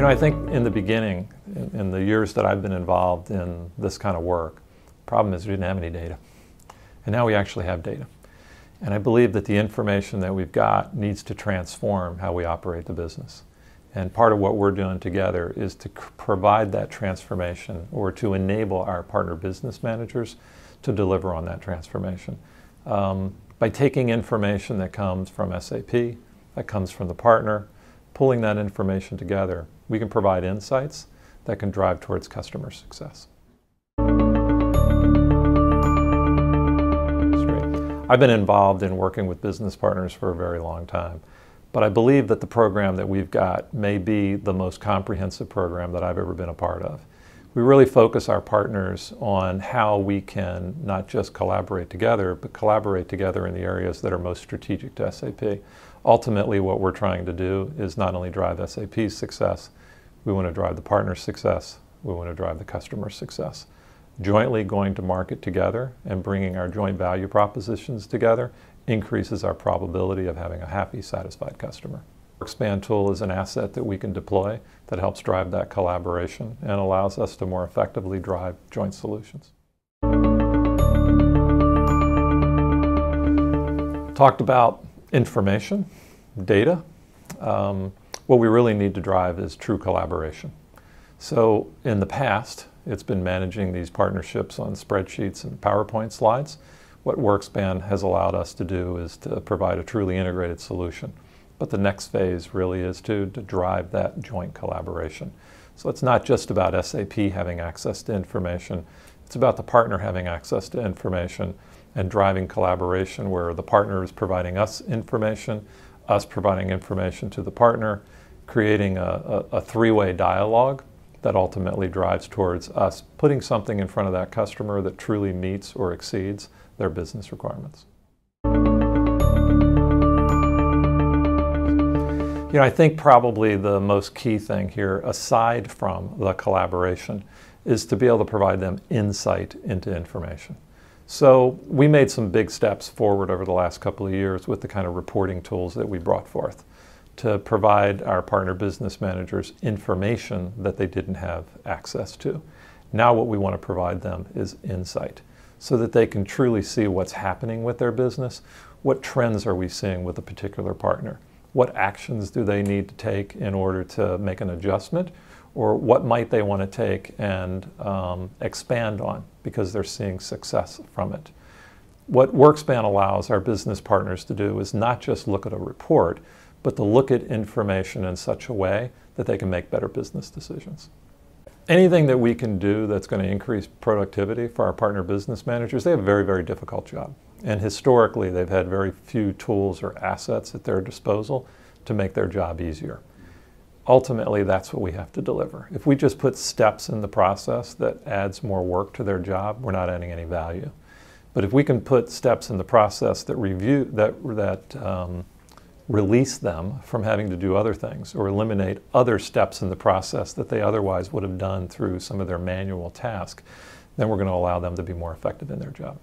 You know, I think in the beginning, in the years that I've been involved in this kind of work, the problem is we didn't have any data. And now we actually have data. And I believe that the information that we've got needs to transform how we operate the business. And part of what we're doing together is to provide that transformation or to enable our partner business managers to deliver on that transformation um, by taking information that comes from SAP, that comes from the partner, pulling that information together, we can provide insights that can drive towards customer success. I've been involved in working with business partners for a very long time, but I believe that the program that we've got may be the most comprehensive program that I've ever been a part of we really focus our partners on how we can not just collaborate together, but collaborate together in the areas that are most strategic to SAP. Ultimately, what we're trying to do is not only drive SAP's success, we want to drive the partner's success, we want to drive the customer's success. Jointly going to market together and bringing our joint value propositions together increases our probability of having a happy, satisfied customer. Expand tool is an asset that we can deploy that helps drive that collaboration and allows us to more effectively drive joint solutions. Talked about information, data. Um, what we really need to drive is true collaboration. So in the past, it's been managing these partnerships on spreadsheets and PowerPoint slides. What WorkSpan has allowed us to do is to provide a truly integrated solution but the next phase really is to, to drive that joint collaboration. So it's not just about SAP having access to information, it's about the partner having access to information and driving collaboration where the partner is providing us information, us providing information to the partner, creating a, a, a three-way dialogue that ultimately drives towards us putting something in front of that customer that truly meets or exceeds their business requirements. You know, I think probably the most key thing here, aside from the collaboration, is to be able to provide them insight into information. So we made some big steps forward over the last couple of years with the kind of reporting tools that we brought forth to provide our partner business managers information that they didn't have access to. Now what we want to provide them is insight so that they can truly see what's happening with their business, what trends are we seeing with a particular partner what actions do they need to take in order to make an adjustment, or what might they want to take and um, expand on because they're seeing success from it. What WorkSpan allows our business partners to do is not just look at a report, but to look at information in such a way that they can make better business decisions. Anything that we can do that's going to increase productivity for our partner business managers, they have a very, very difficult job. And historically, they've had very few tools or assets at their disposal to make their job easier. Ultimately, that's what we have to deliver. If we just put steps in the process that adds more work to their job, we're not adding any value. But if we can put steps in the process that review that that um, release them from having to do other things or eliminate other steps in the process that they otherwise would have done through some of their manual task, then we're going to allow them to be more effective in their job.